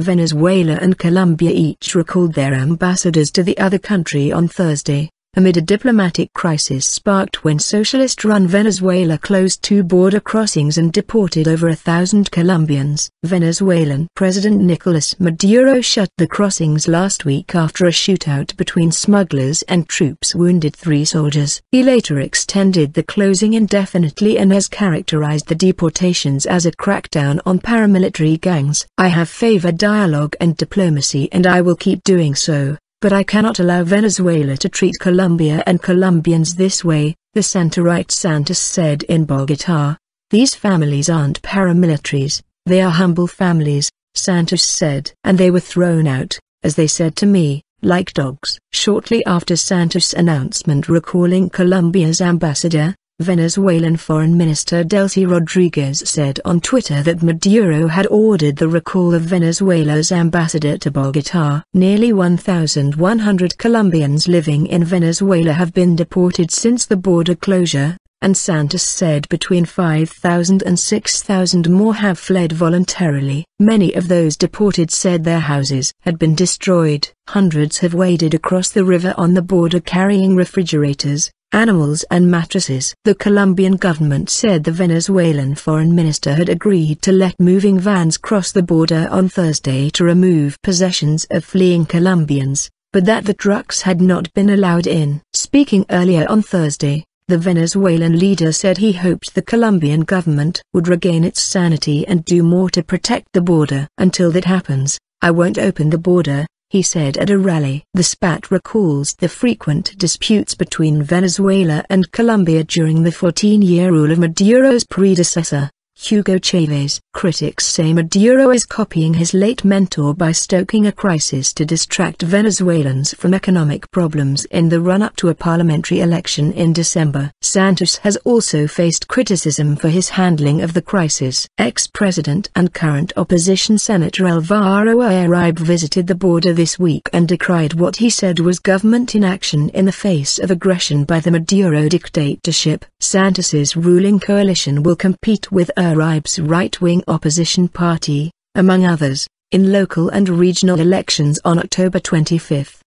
Venezuela and Colombia each recalled their ambassadors to the other country on Thursday amid a diplomatic crisis sparked when socialist-run Venezuela closed two border crossings and deported over a thousand Colombians. Venezuelan President Nicolas Maduro shut the crossings last week after a shootout between smugglers and troops wounded three soldiers. He later extended the closing indefinitely and has characterized the deportations as a crackdown on paramilitary gangs. I have favored dialogue and diplomacy and I will keep doing so. But I cannot allow Venezuela to treat Colombia and Colombians this way, the center-right Santos said in Bogota. These families aren't paramilitaries, they are humble families, Santos said. And they were thrown out, as they said to me, like dogs. Shortly after Santos' announcement recalling Colombia's ambassador, Venezuelan Foreign Minister Delcy Rodriguez said on Twitter that Maduro had ordered the recall of Venezuela's ambassador to Bogotá. Nearly 1,100 Colombians living in Venezuela have been deported since the border closure, and Santos said between 5,000 and 6,000 more have fled voluntarily. Many of those deported said their houses had been destroyed. Hundreds have waded across the river on the border carrying refrigerators, animals and mattresses. The Colombian government said the Venezuelan foreign minister had agreed to let moving vans cross the border on Thursday to remove possessions of fleeing Colombians, but that the trucks had not been allowed in. Speaking earlier on Thursday, the Venezuelan leader said he hoped the Colombian government would regain its sanity and do more to protect the border. Until that happens, I won't open the border, he said at a rally. The spat recalls the frequent disputes between Venezuela and Colombia during the 14-year rule of Maduro's predecessor. Hugo Chavez. Critics say Maduro is copying his late mentor by stoking a crisis to distract Venezuelans from economic problems in the run-up to a parliamentary election in December. Santos has also faced criticism for his handling of the crisis. Ex-president and current opposition Senator Alvaro Ayaribe visited the border this week and decried what he said was government inaction in the face of aggression by the Maduro dictatorship. Santos's ruling coalition will compete with Arib's right-wing opposition party, among others, in local and regional elections on October 25.